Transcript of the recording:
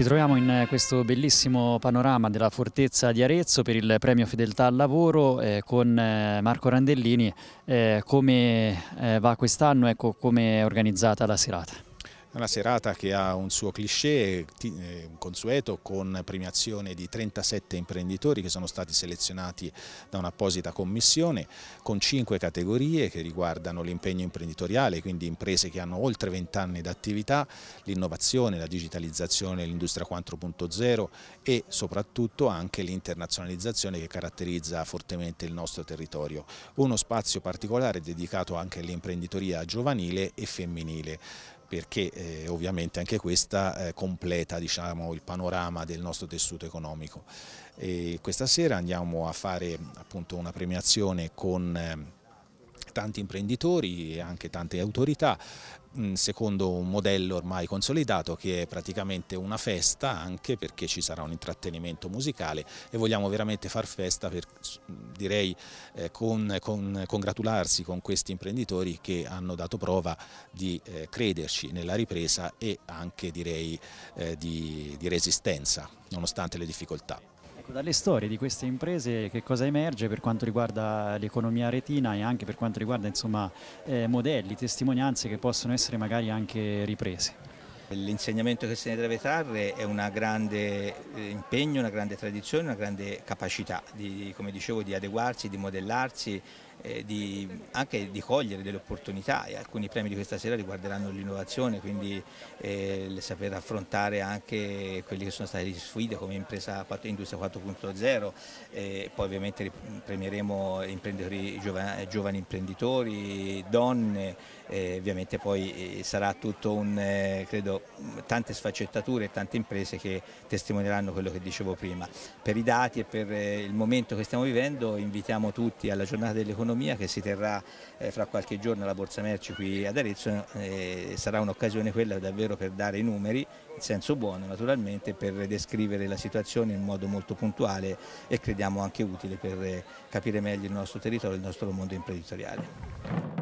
Ci troviamo in eh, questo bellissimo panorama della fortezza di Arezzo per il premio Fedeltà al Lavoro eh, con eh, Marco Randellini. Eh, come eh, va quest'anno, ecco, come è organizzata la serata? Una serata che ha un suo cliché eh, consueto con premiazione di 37 imprenditori che sono stati selezionati da un'apposita commissione con 5 categorie che riguardano l'impegno imprenditoriale, quindi imprese che hanno oltre 20 anni d'attività, l'innovazione, la digitalizzazione, l'industria 4.0 e soprattutto anche l'internazionalizzazione che caratterizza fortemente il nostro territorio. Uno spazio particolare dedicato anche all'imprenditoria giovanile e femminile perché eh, ovviamente anche questa eh, completa diciamo, il panorama del nostro tessuto economico. E questa sera andiamo a fare appunto, una premiazione con ehm, tanti imprenditori e anche tante autorità mm, secondo un modello ormai consolidato che è praticamente una festa anche perché ci sarà un intrattenimento musicale e vogliamo veramente far festa per, direi eh, con, con, congratularsi con questi imprenditori che hanno dato prova di eh, crederci nella ripresa e anche direi eh, di, di resistenza nonostante le difficoltà. Ecco, dalle storie di queste imprese che cosa emerge per quanto riguarda l'economia retina e anche per quanto riguarda insomma, eh, modelli, testimonianze che possono essere magari anche riprese? L'insegnamento che se ne deve trarre è un grande eh, impegno, una grande tradizione, una grande capacità di, dicevo, di adeguarsi, di modellarsi eh, di, anche di cogliere delle opportunità e alcuni premi di questa sera riguarderanno l'innovazione, quindi eh, saper affrontare anche quelle che sono state le sfide come impresa 4, Industria 4.0, eh, poi ovviamente premieremo imprenditori, giovani, giovani imprenditori, donne, eh, ovviamente poi eh, sarà tutto un, eh, credo, tante sfaccettature e tante imprese che testimonieranno quello che dicevo prima. Per i dati e per il momento che stiamo vivendo invitiamo tutti alla giornata dell'economia dell'economia che si terrà eh, fra qualche giorno alla Borsa Merci qui ad Arezzo eh, sarà un'occasione quella davvero per dare i numeri in senso buono naturalmente per descrivere la situazione in modo molto puntuale e crediamo anche utile per eh, capire meglio il nostro territorio e il nostro mondo imprenditoriale.